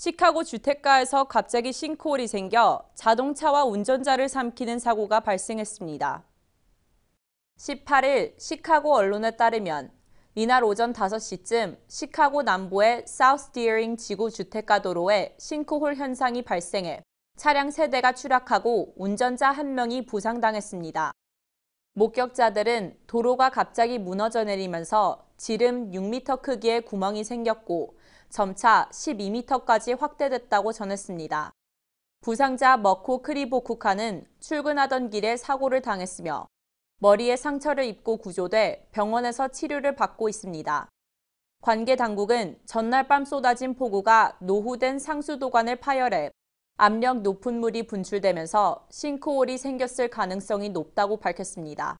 시카고 주택가에서 갑자기 싱크홀이 생겨 자동차와 운전자를 삼키는 사고가 발생했습니다. 18일 시카고 언론에 따르면 이날 오전 5시쯤 시카고 남부의 사우스 디어링 지구 주택가 도로에 싱크홀 현상이 발생해 차량 3대가 추락하고 운전자 1명이 부상당했습니다. 목격자들은 도로가 갑자기 무너져 내리면서 지름 6m 크기의 구멍이 생겼고 점차 12m까지 확대됐다고 전했습니다. 부상자 머코 크리보쿠카는 출근하던 길에 사고를 당했으며 머리에 상처를 입고 구조돼 병원에서 치료를 받고 있습니다. 관계 당국은 전날 밤 쏟아진 폭우가 노후된 상수도관을 파열해 압력 높은 물이 분출되면서 싱크홀이 생겼을 가능성이 높다고 밝혔습니다.